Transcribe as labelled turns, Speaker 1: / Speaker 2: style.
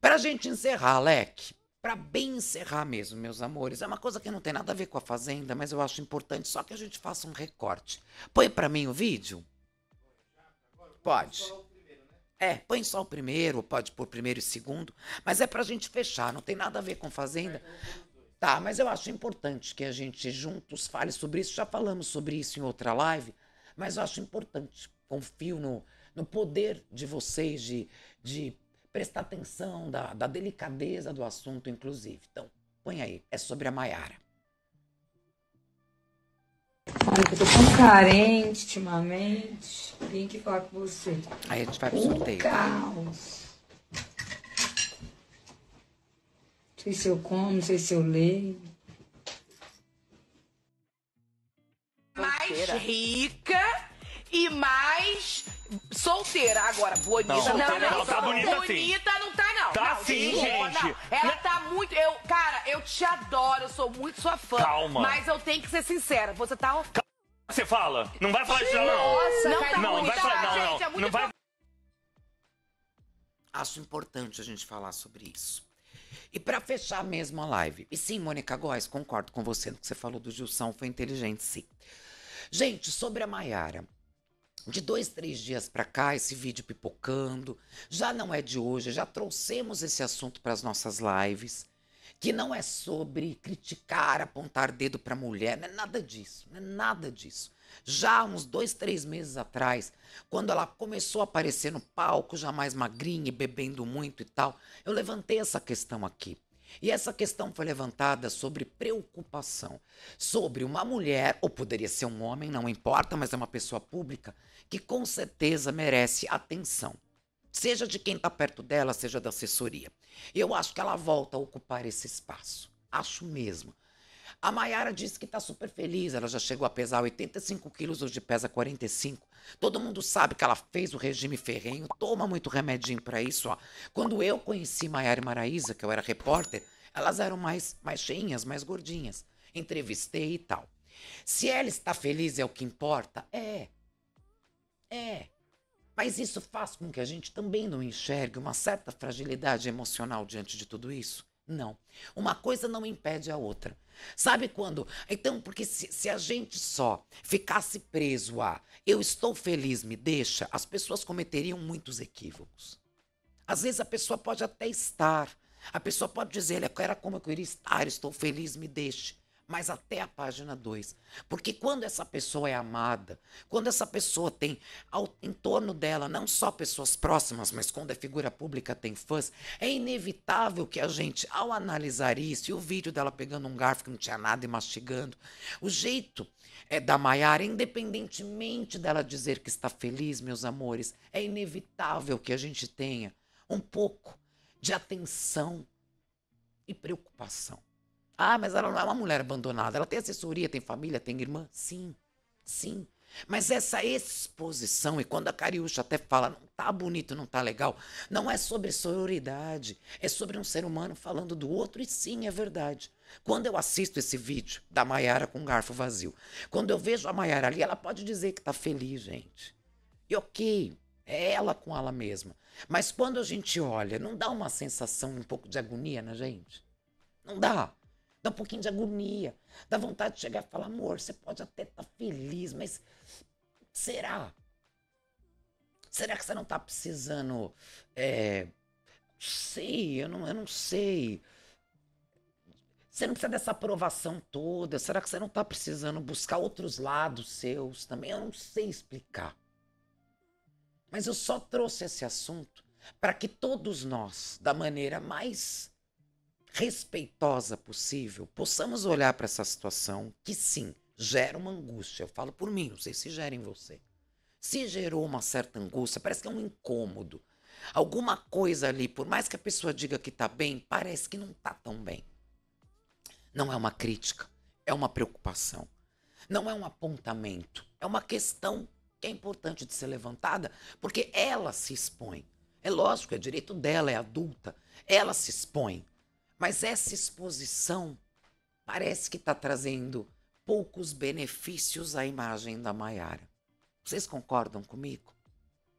Speaker 1: Para a gente encerrar, Alec, para bem encerrar mesmo, meus amores, é uma coisa que não tem nada a ver com a fazenda, mas eu acho importante só que a gente faça um recorte. Põe para mim o vídeo? Pode. É, põe só o primeiro, pode pôr primeiro e segundo, mas é para a gente fechar, não tem nada a ver com fazenda. Tá, mas eu acho importante que a gente juntos fale sobre isso. Já falamos sobre isso em outra live, mas eu acho importante. Confio no, no poder de vocês de, de prestar atenção da, da delicadeza do assunto, inclusive. Então, põe aí, é sobre a Maiara. Olha, eu tô tão carente ultimamente. Vim aqui falar com você. Aí a gente vai pro sorteio. sorteio. Caos. Não sei se eu como, não sei se eu leio. solteira. Agora, bonita não, não, não, é não tá bonita, bonita sim. não tá não. Tá não, sim, gente. Não. Ela tá muito, eu, cara, eu te adoro, eu sou muito sua fã. Calma. Mas eu tenho que ser sincera, você tá Calma, você fala. Não vai falar isso não. Nossa, não, tá não, bonita, não vai falar, não, gente, não. É não vai... Acho importante a gente falar sobre isso. E para fechar mesmo a live. E sim, Mônica Góes, concordo com você no que você falou do Gilson, foi inteligente, sim. Gente, sobre a Maiara de dois, três dias para cá, esse vídeo pipocando. Já não é de hoje, já trouxemos esse assunto para as nossas lives, que não é sobre criticar, apontar dedo para mulher, não é nada disso, não é nada disso. Já uns dois, três meses atrás, quando ela começou a aparecer no palco, já mais magrinha e bebendo muito e tal, eu levantei essa questão aqui. E essa questão foi levantada sobre preocupação, sobre uma mulher, ou poderia ser um homem, não importa, mas é uma pessoa pública, que com certeza merece atenção. Seja de quem está perto dela, seja da assessoria. Eu acho que ela volta a ocupar esse espaço. Acho mesmo. A Maiara disse que está super feliz, ela já chegou a pesar 85 quilos, hoje pesa 45. Todo mundo sabe que ela fez o regime ferrenho, toma muito remedinho para isso. Ó. Quando eu conheci Maiara e Maraísa, que eu era repórter, elas eram mais, mais cheinhas, mais gordinhas. Entrevistei e tal. Se ela está feliz é o que importa? É. É. Mas isso faz com que a gente também não enxergue uma certa fragilidade emocional diante de tudo isso. Não. Uma coisa não impede a outra. Sabe quando? Então, porque se, se, a gente só ficasse preso a eu estou feliz, me deixa, as pessoas cometeriam muitos equívocos. Às vezes a pessoa pode até estar. A pessoa pode dizer, era como eu queria estar, estou feliz, me deixe mas até a página 2. Porque quando essa pessoa é amada, quando essa pessoa tem ao, em torno dela não só pessoas próximas, mas quando é figura pública tem fãs, é inevitável que a gente, ao analisar isso, e o vídeo dela pegando um garfo que não tinha nada e mastigando, o jeito é da Maiara, independentemente dela dizer que está feliz, meus amores, é inevitável que a gente tenha um pouco de atenção e preocupação. Ah, mas ela não é uma mulher abandonada. Ela tem assessoria, tem família, tem irmã. Sim, sim. Mas essa exposição, e quando a Cariúcha até fala, não tá bonito, não tá legal, não é sobre sororidade, é sobre um ser humano falando do outro, e sim, é verdade. Quando eu assisto esse vídeo da Maiara com garfo vazio, quando eu vejo a Maiara ali, ela pode dizer que tá feliz, gente. E ok, é ela com ela mesma. Mas quando a gente olha, não dá uma sensação um pouco de agonia na gente? Não dá dá um pouquinho de agonia, dá vontade de chegar e falar: amor, você pode até estar tá feliz, mas será? Será que você não está precisando? É, sei, eu não, eu não sei. Você não precisa dessa aprovação toda. Será que você não está precisando buscar outros lados seus também? Eu não sei explicar. Mas eu só trouxe esse assunto para que todos nós, da maneira mais respeitosa possível, possamos olhar para essa situação que sim, gera uma angústia. Eu falo por mim, não sei se gera em você. Se gerou uma certa angústia, parece que é um incômodo. Alguma coisa ali, por mais que a pessoa diga que está bem, parece que não está tão bem. Não é uma crítica, é uma preocupação. Não é um apontamento, é uma questão que é importante de ser levantada, porque ela se expõe. É lógico, é direito dela, é adulta. Ela se expõe. Mas essa exposição parece que está trazendo poucos benefícios à imagem da Maiara. Vocês concordam comigo?